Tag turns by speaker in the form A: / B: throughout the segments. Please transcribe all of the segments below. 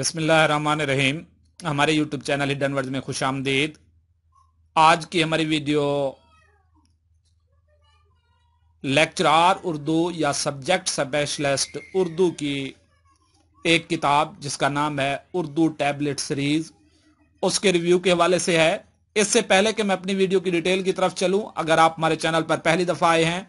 A: रहीम हमारे YouTube channel hidden word में खुश आमदीद आज की हमारी वीडियो लेक्चरार उर्दू या सब्जेक्ट स्पेशलिस्ट उर्दू की एक किताब जिसका नाम है उर्दू टैबलेट सीरीज उसके रिव्यू के हवाले से है इससे पहले कि मैं अपनी वीडियो की डिटेल की तरफ चलूं अगर आप हमारे चैनल पर पहली दफ़ा आए हैं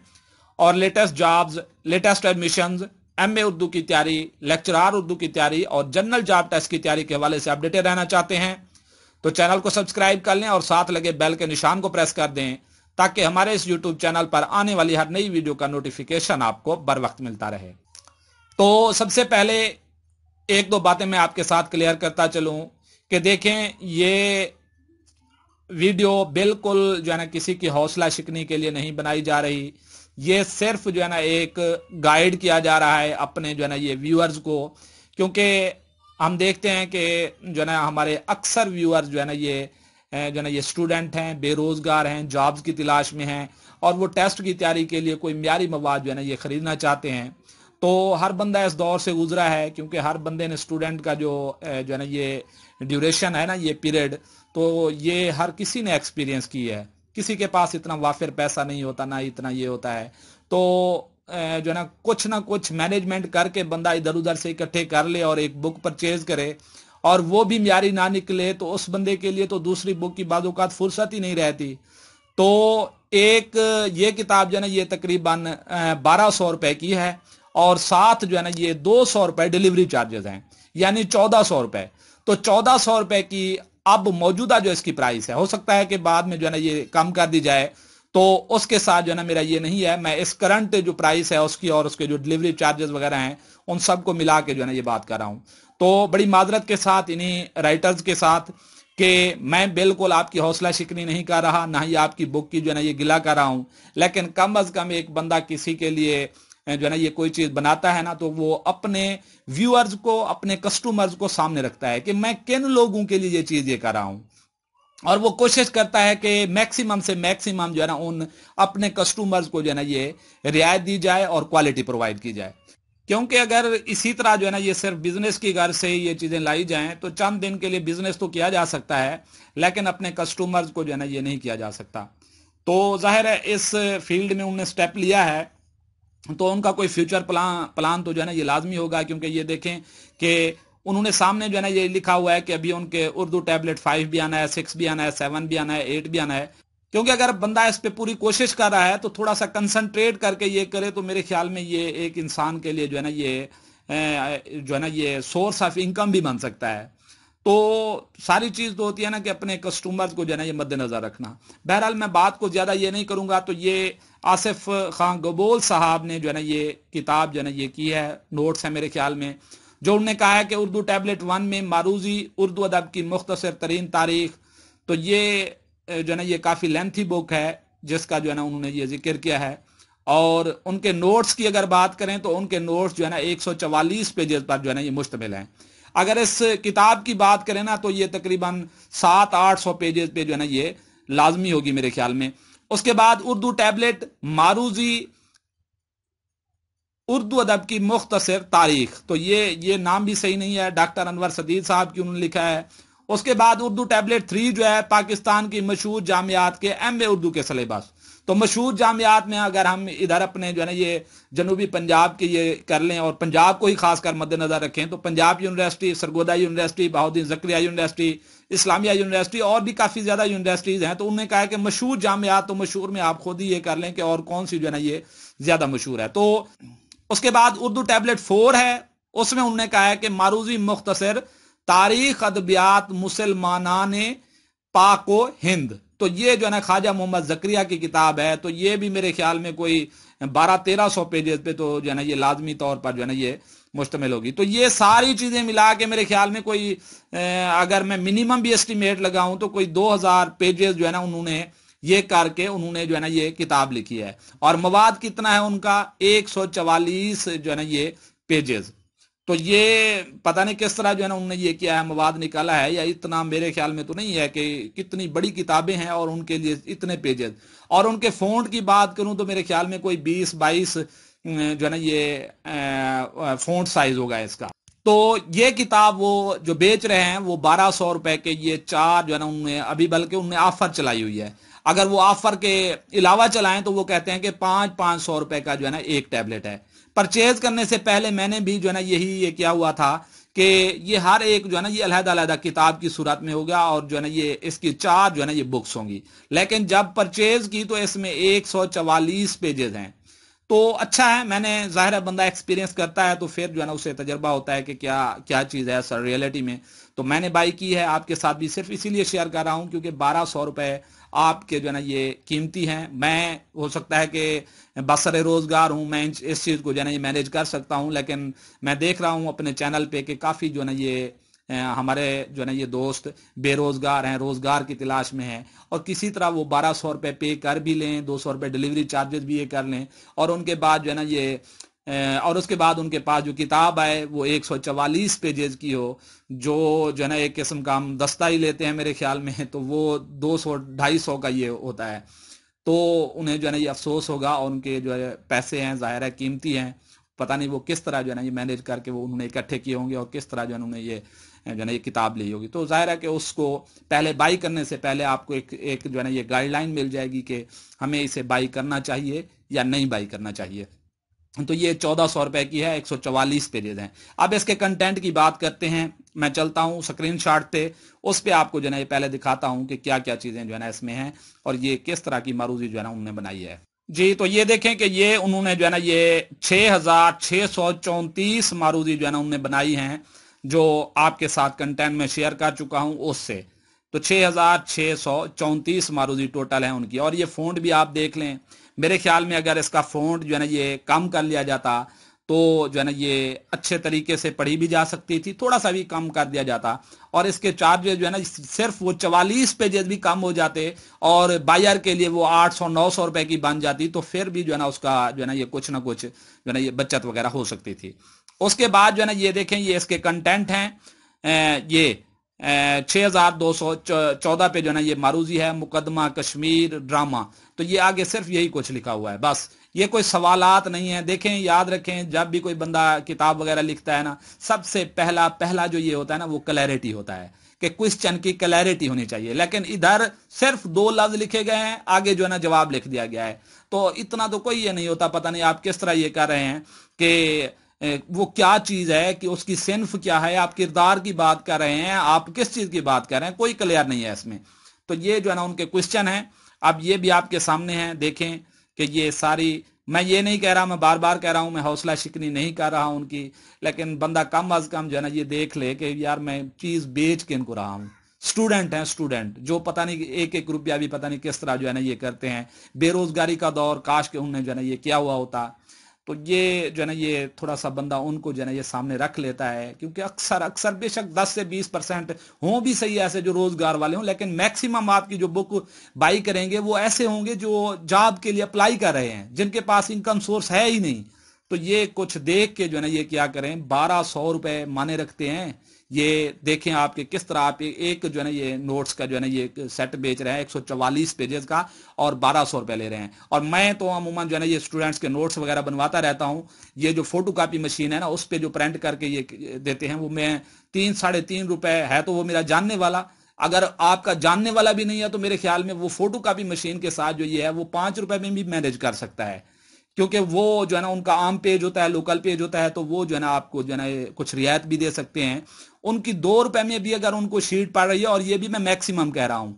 A: और latest jobs latest admission M A Urdu की तैयारी लेक्चरार उर्दू की तैयारी और जनरल जॉब टेस्ट की तैयारी के हवाले से अपडेटेड रहना चाहते हैं तो चैनल को सब्सक्राइब कर लें और साथ लगे बेल के निशान को प्रेस कर दें ताकि हमारे इस यूट्यूब चैनल पर आने वाली हर नई वीडियो का नोटिफिकेशन आपको बर वक्त मिलता रहे तो सबसे पहले एक दो बातें मैं आपके साथ क्लियर करता चलूं कि देखें ये वीडियो बिल्कुल जो है ना किसी की हौसला शिकनी के लिए नहीं बनाई जा रही ये सिर्फ जो है ना एक गाइड किया जा रहा है अपने जो है ना ये व्यूअर्स को क्योंकि हम देखते हैं कि जो है ना हमारे अक्सर व्यूअर्स जो है ना ये जो है ना ये स्टूडेंट हैं बेरोज़गार हैं जॉब्स की तलाश में हैं और वो टेस्ट की तैयारी के लिए कोई म्यारी मवाद जो है ना ये ख़रीदना चाहते हैं तो हर बंदा इस दौर से गुजरा है क्योंकि हर बंदे ने स्टूडेंट का जो जो है ना ये ड्यूरेशन है ना ये पीरियड तो ये हर किसी ने एक्सपीरियंस की है किसी के पास इतना वाफिर पैसा नहीं होता ना इतना ये होता है तो जो है ना कुछ ना कुछ मैनेजमेंट करके बंदा इधर उधर से इकट्ठे कर ले और एक बुक परचेज करे और वो भी म्यारी ना निकले तो उस बंदे के लिए तो दूसरी बुक की बाजूकात फुर्सत ही नहीं रहती तो एक ये किताब जो है ना ये तकरीबन बारह सौ रुपए की है और साथ जो है ना ये दो सौ रुपए डिलीवरी चार्जेस हैं यानी चौदह सौ रुपए तो चौदह सौ रुपए की अब मौजूदा जो इसकी प्राइस है हो सकता है कि बाद में जो है ना ये कम कर दी जाए तो उसके साथ जो है ना मेरा ये नहीं है मैं इस करंट जो प्राइस है उसकी और उसके जो डिलीवरी चार्जेस वगैरह हैं उन सबको मिला के जो है ना ये बात कर रहा हूं तो बड़ी माजरत के साथ इन्हीं राइटर्स के साथ कि मैं बिल्कुल आपकी हौसला शिकनी नहीं कर रहा ना ही आपकी बुक की जो है ना ये गिला कर रहा हूं लेकिन कम अज कम एक बंदा किसी के लिए जो है ना ये कोई चीज बनाता है ना तो वो अपने व्यूअर्स को अपने कस्टमर्स को सामने रखता है कि मैं किन लोगों के लिए ये चीज ये कर रहा हूं और वो कोशिश करता है कि मैक्सिमम से मैक्सिमम जो है ना उन अपने कस्टमर्स को जो है ना ये रियायत दी जाए और क्वालिटी प्रोवाइड की जाए क्योंकि अगर इसी तरह जो है ना ये सिर्फ बिजनेस की गर्ज से ही ये चीज़ें लाई जाएं तो चंद दिन के लिए बिजनेस तो किया जा सकता है लेकिन अपने कस्टमर्स को जो है ना ये नहीं किया जा सकता तो जाहिर है इस फील्ड में उन्होंने स्टेप लिया है तो उनका कोई फ्यूचर प्लान प्लान तो जो है ना ये लाजमी होगा क्योंकि ये देखें कि उन्होंने सामने जो है ना ये लिखा हुआ है कि अभी उनके उर्दू टैबलेट फाइव भी आना है सिक्स भी आना है सेवन भी आना है एट भी आना है क्योंकि अगर बंदा इस पर पूरी कोशिश कर रहा है तो थोड़ा सा कंसनट्रेट करके ये करे तो मेरे ख्याल में ये एक इंसान के लिए जो है ना ये जो है ना ये सोर्स ऑफ इनकम भी बन सकता है तो सारी चीज तो होती है ना कि अपने कस्टमर्स को जो है ना ये मद्देनजर रखना बहरहाल मैं बात को ज्यादा ये नहीं करूंगा तो ये आसिफ खान गबोल साहब ने जो है ना ये किताब जो है ना ये की है नोट्स है मेरे ख्याल में जो उन्होंने कहा है कि उर्दू टैबलेट वन में मारूजी उर्दू अदब की मुख्तर तरीन तारीख तो ये जो है ना ये काफ़ी लेंथी बुक है जिसका जो है ना उन्होंने ये जिक्र किया है और उनके नोट्स की अगर बात करें तो उनके नोट्स जो है ना एक सौ चवालीस पेजेस पर जो है ना ये मुश्तमिल हैं अगर इस किताब की बात करें ना तो ये तकरीबन सात आठ सौ पेजेस पे जो है ना ये लाजमी होगी मेरे ख्याल में उसके बाद उर्दू टैबलेट मारूजी उर्दू अदब की मुख्तसर तारीख तो ये ये नाम भी सही नहीं है डॉक्टर अनवर सदीद साहब की उन्होंने लिखा है उसके बाद उर्दू टैबलेट थ्री जो है पाकिस्तान की मशहूर जामियात के एम ए उर्दू के सलेबस तो मशहूर जामियात में अगर हम इधर अपने जो है ना ये जनूबी पंजाब के ये कर लें और पंजाब को ही खासकर मद्देनजर रखें तो Punjab university Sargodha university Bahauddin Zakariya university Islamia university और भी काफ़ी ज़्यादा यूनिवर्सिटीज़ हैं तो उन्होंने कहा कि मशहूर जामियात तो मशहूर में आप खुद ही ये कर लें कि और कौन सी जो है ना ये ज़्यादा मशहूर है तो उसके बाद उर्दू टैबलेट फोर है उसमें उन्होंने कहा है कि मारूजी मुख्तसर तारीख अदबियात मुसलमाना ने पाको हिंद तो ये जो है ना ख्वाजा मोहम्मद जक्रिया की किताब है तो ये भी मेरे ख्याल में कोई बारह तेरह सौ पेजेस पे तो जो है ना ये लाजमी तौर पर जो है ना ये मुश्तमिल होगी तो ये सारी चीज़ें मिला के मेरे ख्याल में कोई अगर मैं मिनिमम भी एस्टिमेट लगाऊं तो कोई दो हज़ार पेजेस जो है ना उन्होंने ये करके उन्होंने जो है ना ये किताब लिखी है और मवाद कितना है उनका एक सौ चवालीस जो है ना ये पेजेस तो ये पता नहीं किस तरह जो है ना उनने ये किया है मवाद निकाला है या इतना मेरे ख्याल में तो नहीं है कि कितनी बड़ी किताबें हैं और उनके लिए इतने पेजेस और उनके फोन की बात करूं तो मेरे ख्याल में कोई बीस बाईस जो है ना ये फोन साइज होगा इसका तो ये किताब वो जो बेच रहे हैं वो बारह सौ रुपए के ये चार जो है ना उनने अभी बल्कि उनने ऑफर चलाई हुई है अगर वो ऑफर के अलावा चलाएं तो वो कहते हैं कि पांच पांच सौ रुपए का जो है ना एक टैबलेट है परचेज करने से पहले मैंने भी जो है ना यही ये किया हुआ था कि ये हर एक जो है ना ये अलहदा अलहदा किताब की सूरत में होगा और जो है ना ये इसकी चार जो है ना ये बुक्स होंगी लेकिन जब परचेज की तो इसमें एक सौ चवालीस पेजेज हैं तो अच्छा है मैंने जाहिर है बंदा एक्सपीरियंस करता है तो फिर जो है ना उसे तजर्बा होता है कि क्या क्या चीज़ है सर रियलिटी में तो मैंने बाई की है आपके साथ भी सिर्फ इसीलिए शेयर कर रहा हूँ क्योंकि बारह सौ रुपये आपके जो है ना ये कीमती हैं मैं हो सकता है कि बसर रोज़गार हूँ मैं इस चीज़ को जो है ना ये मैनेज कर सकता हूँ लेकिन मैं देख रहा हूँ अपने चैनल पर कि काफ़ी जो है ना ये हमारे जो है ना ये दोस्त बेरोजगार हैं रोजगार की तलाश में हैं और किसी तरह वो बारह सौ रुपये पे कर भी लें दो सौ रुपये डिलीवरी चार्जेस भी ये कर लें और उनके बाद जो है ना ये और उसके बाद उनके पास जो किताब आए वो एक सौ चवालीस पेजेज की हो जो जो है ना एक किस्म का हम दस्ता ही लेते हैं मेरे ख्याल में तो वो दो सौ ढाई सौ का ये होता है तो उन्हें जो है ना ये अफसोस होगा और उनके जो है पैसे हैं ज़ाहिर है कीमती हैं पता नहीं वो किस तरह जो है ना ये मैनेज करके वो उन्होंने इकट्ठे किए होंगे और किस तरह जो है उन्होंने ये जो है ना ये किताब ली होगी तो जाहिर है कि उसको पहले बाई करने से पहले आपको एक एक जो है ना ये गाइडलाइन मिल जाएगी कि हमें इसे बाई करना चाहिए या नहीं बाई करना चाहिए तो ये चौदह सौ रुपए की है एक सौ चवालीस पेजेज है अब इसके कंटेंट की बात करते हैं मैं चलता हूं स्क्रीन शॉट पे उस पर आपको जो है ना ये पहले दिखाता हूं कि क्या क्या चीज़ें जो है ना इसमें हैं और ये किस तरह की मारूजी जो है ना उन्होंने बनाई है जी तो ये देखें कि ये उन्होंने जो है ना ये छह हज़ार छह सौ चौंतीस मारूजी जो है ना उन्होंने बनाई हैं जो आपके साथ कंटेंट में शेयर कर चुका हूं उससे तो छह हज़ार छः सौ चौंतीस मारूजी टोटल है उनकी और ये फ़ोन भी आप देख लें मेरे ख्याल में अगर इसका फ़ोन जो है ना ये कम कर लिया जाता तो जो है ना ये अच्छे तरीके से पढ़ी भी जा सकती थी थोड़ा सा भी कम कर दिया जाता और इसके चार्जेज जो है ना सिर्फ वो चवालीस पेजेज भी कम हो जाते और बायर के लिए वो आठ सौ नौ सौ रुपए की बन जाती तो फिर भी जो है ना उसका जो है ना ये कुछ ना कुछ जो है ना ये बचत वगैरह हो सकती थी उसके बाद जो है ना ये देखें ये इसके कंटेंट हैं ये छह हज़ार दो सौ चौदह पे जो है ना ये मारूजी है मुकदमा कश्मीर ड्रामा तो ये आगे सिर्फ यही कुछ लिखा हुआ है बस ये कोई सवालात नहीं है देखें याद रखें जब भी कोई बंदा किताब वगैरह लिखता है ना सबसे पहला पहला जो ये होता है ना वो क्लैरिटी होता है कि क्वेश्चन की क्लैरिटी होनी चाहिए लेकिन इधर सिर्फ दो लफ्ज लिखे गए हैं आगे जो है ना जवाब लिख दिया गया है तो इतना तो कोई ये नहीं होता पता नहीं आप किस तरह ये कर रहे हैं कि वो क्या चीज है कि उसकी सिंफ क्या है आप किरदार की बात कर रहे हैं आप किस चीज की बात कर रहे हैं कोई क्लियर नहीं है इसमें तो ये जो है ना उनके क्वेश्चन है अब ये भी आपके सामने हैं देखें कि ये सारी मैं ये नहीं कह रहा मैं बार बार कह रहा हूं मैं हौसला शिकनी नहीं कर रहा हूं उनकी लेकिन बंदा कम अज कम जो है ना ये देख ले कि यार मैं चीज़ बेच के इनको रहा हूं स्टूडेंट हैं स्टूडेंट जो पता नहीं एक एक रुपया भी पता नहीं किस तरह जो है ना ये करते हैं बेरोजगारी का दौर काश के उनने जो है ना ये क्या हुआ होता तो ये जो है ना ये थोड़ा सा बंदा उनको जो है ना ये सामने रख लेता है क्योंकि अक्सर अक्सर बेशक 10 से 20 परसेंट हों भी सही ऐसे जो रोजगार वाले हों लेकिन मैक्सिमम आपकी जो बुक बाई करेंगे वो ऐसे होंगे जो जॉब के लिए अप्लाई कर रहे हैं जिनके पास इनकम सोर्स है ही नहीं तो ये कुछ देख के जो है ना ये क्या करें बारह सौ रुपए माने रखते हैं ये देखें आपके किस तरह आप एक जो है ना ये नोट्स का जो है ना ये सेट बेच रहे हैं 144 पेजेस का और बारह सौ रुपये ले रहे हैं और मैं तो अमूमन जो है ना ये स्टूडेंट्स के नोट्स वगैरह बनवाता रहता हूँ ये जो फोटो कापी मशीन है ना उस पर जो प्रिंट करके ये देते हैं वो मैं तीन साढ़े तीन रुपए है तो वो मेरा जानने वाला अगर आपका जानने वाला भी नहीं है तो मेरे ख्याल में वो फोटो कापी मशीन के साथ जो ये है वो पाँच रुपए में भी मैनेज कर सकता है क्योंकि वो जो है ना उनका आम पेज होता है लोकल पेज होता है तो वो जो है ना आपको जो है ना कुछ रियायत भी दे सकते हैं उनकी दो रुपए में भी अगर उनको शीट पड़ रही है और ये भी मैं मैक्सिमम कह रहा हूं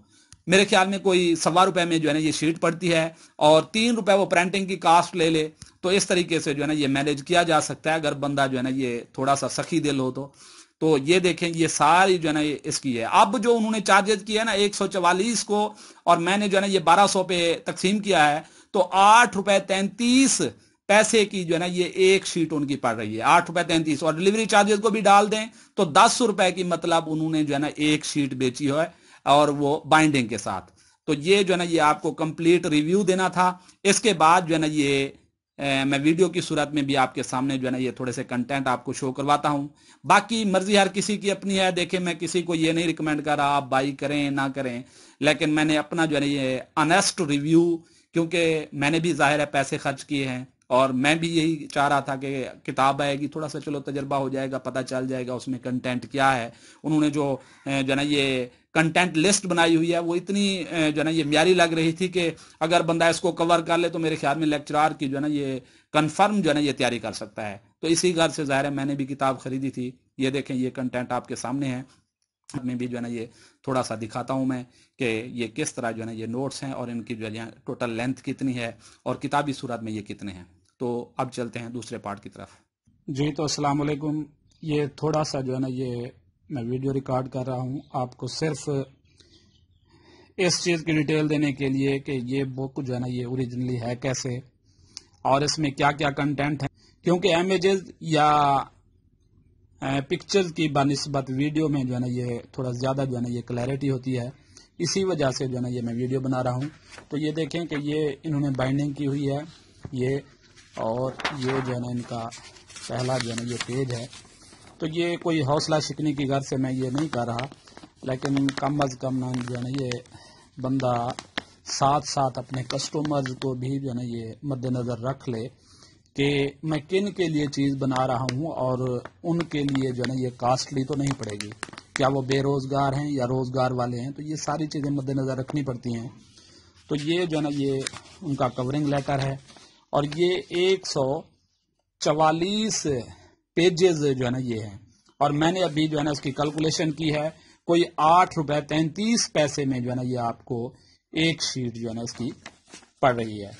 A: मेरे ख्याल में कोई सवा रुपए में जो है ना ये शीट पड़ती है और तीन रुपए वो प्रिंटिंग की कास्ट ले ले तो इस तरीके से जो है ना ये मैनेज किया जा सकता है अगर बंदा जो है ना ये थोड़ा सा सखी दिल हो तो तो ये देखें ये सारी जो है ना ये इसकी है अब जो उन्होंने चार्जेज किया है ना एक को और मैंने जो है ना ये 1200 पे तकसीम किया है तो आठ रुपए तैंतीस पैसे की जो है ना ये एक शीट उनकी पड़ रही है आठ रुपए तैंतीस और डिलीवरी चार्जेस को भी डाल दें तो दस रुपए की मतलब उन्होंने जो है ना एक शीट बेची है और वो बाइंडिंग के साथ तो ये जो है ना ये आपको कंप्लीट रिव्यू देना था इसके बाद जो है ना ये ए, मैं वीडियो की सूरत में भी आपके सामने जो है ना ये थोड़े से कंटेंट आपको शो करवाता हूं बाकी मर्जी हर किसी की अपनी है देखें मैं किसी को ये नहीं रिकमेंड कर रहा आप बाई करें ना करें लेकिन मैंने अपना जो है ना ये अनेस्ट रिव्यू क्योंकि मैंने भी जाहिर है पैसे खर्च किए हैं और मैं भी यही चाह रहा था कि किताब आएगी थोड़ा सा चलो तजर्बा हो जाएगा पता चल जाएगा उसमें कंटेंट क्या है उन्होंने जो जो ना ये कंटेंट लिस्ट बनाई हुई है वो इतनी जो ना ये म्यारी लग रही थी कि अगर बंदा इसको कवर कर ले तो मेरे ख्याल में लेक्चरार की जो ना ये कंफर्म जो ना ये तैयारी कर सकता है तो इसी घर से ज़ाहिर है मैंने भी किताब खरीदी थी ये देखें ये कंटेंट आपके सामने है में भी जो है ना ये थोड़ा सा दिखाता हूँ मैं कि ये किस तरह जो है ना ये नोट्स हैं और इनकी जो है टोटल लेंथ कितनी है और किताबी सूरत में ये कितने हैं तो अब चलते हैं दूसरे पार्ट की तरफ जी तो असलम ये थोड़ा सा जो है ना ये मैं वीडियो रिकॉर्ड कर रहा हूँ आपको सिर्फ इस चीज़ की डिटेल देने के लिए कि ये बुक जो है ना ये ओरिजिनली है कैसे और इसमें क्या क्या कंटेंट है क्योंकि एम या पिक्चर्स की बनस्बत वीडियो में जो है ना ये थोड़ा ज़्यादा जो है ना ये क्लैरिटी होती है इसी वजह से जो है ना ये मैं वीडियो बना रहा हूँ तो ये देखें कि ये इन्होंने बाइंडिंग की हुई है ये और ये जो है ना इनका पहला जो है ना ये पेज है तो ये कोई हौसला सीखने की गर्ज से मैं ये नहीं कर रहा लेकिन कम अज़ कम ना जो है ना ये बंदा साथ साथ अपने कस्टमर्स को भी जो है ना ये मद्देनज़र रख ले कि मैं किन के लिए चीज़ बना रहा हूं और उनके लिए जो है ये कास्टली तो नहीं पड़ेगी क्या वो बेरोज़गार हैं या रोज़गार वाले हैं तो ये सारी चीज़ें मद्देनज़र रखनी पड़ती हैं तो ये जो है ना ये उनका कवरिंग लेटर है और ये एक सौ चवालीस पेजेज जो है ना ये है और मैंने अभी जो है ना उसकी कैलकुलेशन की है कोई आठ रुपए तैतीस पैसे में जो है ना ये आपको एक शीट जो है ना उसकी पड़ रही है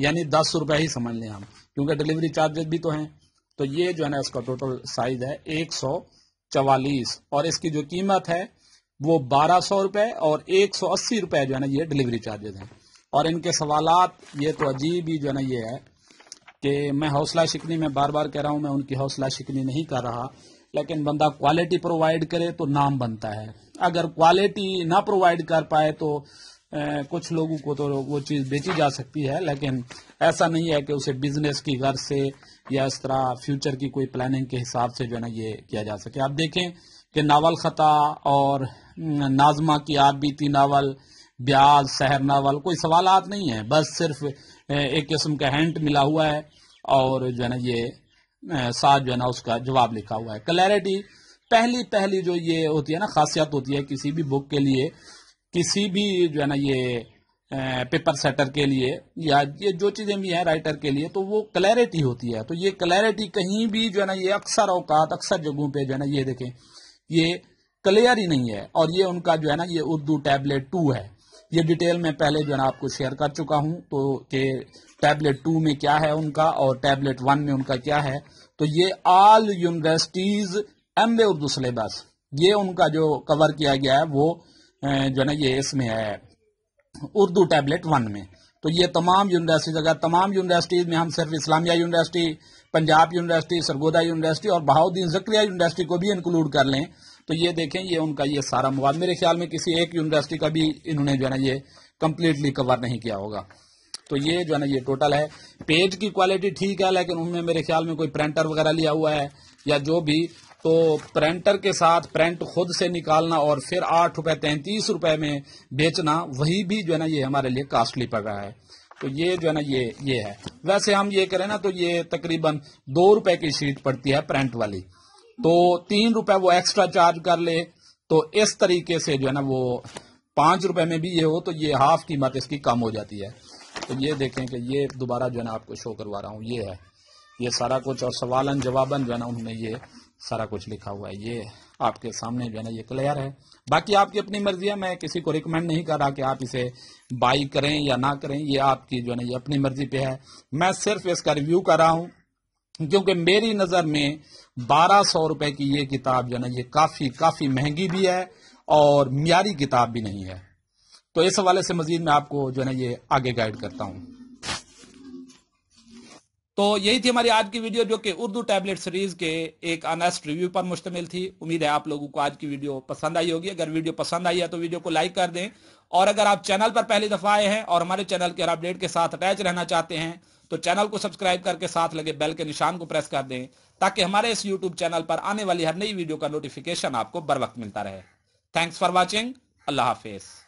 A: यानी दस रुपए ही समझ लें हम क्योंकि डिलीवरी चार्जेस भी तो हैं तो ये जो है ना इसका टोटल साइज है एक सौ चवालीस और इसकी जो कीमत है वो बारह सौ रुपये और एक सौ अस्सी रुपए जो है ना ये डिलीवरी चार्जेज हैं और इनके सवाल ये तो अजीब ही जो है ना ये है कि मैं हौसला शिकनी में बार बार कह रहा हूं मैं उनकी हौसला शिकनी नहीं कर रहा लेकिन बंदा क्वालिटी प्रोवाइड करे तो नाम बनता है अगर क्वालिटी ना प्रोवाइड कर पाए तो कुछ लोगों को तो वो चीज़ बेची जा सकती है लेकिन ऐसा नहीं है कि उसे बिजनेस की गर्ज से या इस तरह फ्यूचर की कोई प्लानिंग के हिसाब से जो है ना ये किया जा सके आप देखें कि नावल ख़ता और नाजमा की बीती नावल ब्याज शहर नावल कोई सवालात नहीं है बस सिर्फ एक किस्म का हैंट मिला हुआ है और जो है ना ये साथ जो है ना उसका जवाब लिखा हुआ है क्लैरिटी पहली पहली जो ये होती है ना खासियत होती है किसी भी बुक के लिए किसी भी जो है ना ये पेपर सेटर के लिए या ये जो चीज़ें भी हैं राइटर के लिए तो वो क्लैरिटी होती है तो ये क्लैरिटी कहीं भी जो है ना ये अक्सर अवकात अक्सर जगहों पे जो है ना ये देखें ये क्लियर ही नहीं है और ये उनका जो है ना ये उर्दू टैबलेट टू है ये डिटेल में पहले जो है ना आपको शेयर कर चुका हूं तो के टैबलेट टू में क्या है उनका और टैबलेट वन में उनका क्या है तो ये all universities M Urdu syllabus ये उनका जो कवर किया गया है वो जो है ना ये इसमें है उर्दू टैबलेट वन में तो ये तमाम यूनिवर्सिटीज अगर तमाम यूनिवर्सिटीज में हम सिर्फ Islamia university Punjab university Sargodha university और बहाउद्दीन जक्रिया यूनिवर्सिटी को भी इंक्लूड कर लें तो ये देखें ये उनका ये सारा मवाद मेरे ख्याल में किसी एक यूनिवर्सिटी का भी इन्होंने जो है ना ये कम्प्लीटली कवर नहीं किया होगा तो ये जो है ना ये टोटल है पेज की क्वालिटी ठीक है लेकिन उनमें मेरे ख्याल में कोई प्रिंटर वगैरह लिया हुआ है या जो भी तो प्रिंटर के साथ प्रिंट खुद से निकालना और फिर आठ रुपए तैंतीस रुपए में बेचना वही भी जो है ना ये हमारे लिए कास्टली पड़ रहा है तो ये जो है ना ये ये है वैसे हम ये करें ना तो ये तकरीबन दो रुपए की शीट पड़ती है प्रिंट वाली तो तीन रुपए वो एक्स्ट्रा चार्ज कर ले तो इस तरीके से जो है ना वो पांच रुपए में भी ये हो तो ये हाफ कीमत इसकी कम हो जाती है तो ये देखें कि ये दोबारा जो है ना आपको शो करवा रहा हूँ ये है ये सारा कुछ और सवालन जवाबन जो है ना उन्होंने ये सारा कुछ लिखा हुआ है ये आपके सामने जो है ना ये क्लियर है बाकी आपकी अपनी मर्जी है मैं किसी को रिकमेंड नहीं कर रहा कि आप इसे बाई करें या ना करें ये आपकी जो है ना ये अपनी मर्जी पे है मैं सिर्फ इसका रिव्यू कर रहा हूं क्योंकि मेरी नज़र में बारह सौ रुपए की ये किताब जो है ना ये काफ़ी काफ़ी महंगी भी है और मियारी किताब भी नहीं है तो इस हवाले से मज़ीद मैं आपको जो है ना ये आगे गाइड करता हूँ तो यही थी हमारी आज की वीडियो जो कि उर्दू टैबलेट सीरीज के एक अनेस्ट रिव्यू पर मुश्तमिल थी उम्मीद है आप लोगों को आज की वीडियो पसंद आई होगी अगर वीडियो पसंद आई है तो वीडियो को लाइक कर दें और अगर आप चैनल पर पहली दफा आए हैं और हमारे चैनल के हर अपडेट के साथ अटैच रहना चाहते हैं तो चैनल को सब्सक्राइब करके साथ लगे बेल के निशान को प्रेस कर दें ताकि हमारे इस यूट्यूब चैनल पर आने वाली हर नई वीडियो का नोटिफिकेशन आपको बर वक्त मिलता रहे थैंक्स फॉर वॉचिंग अल्लाह हाफिज़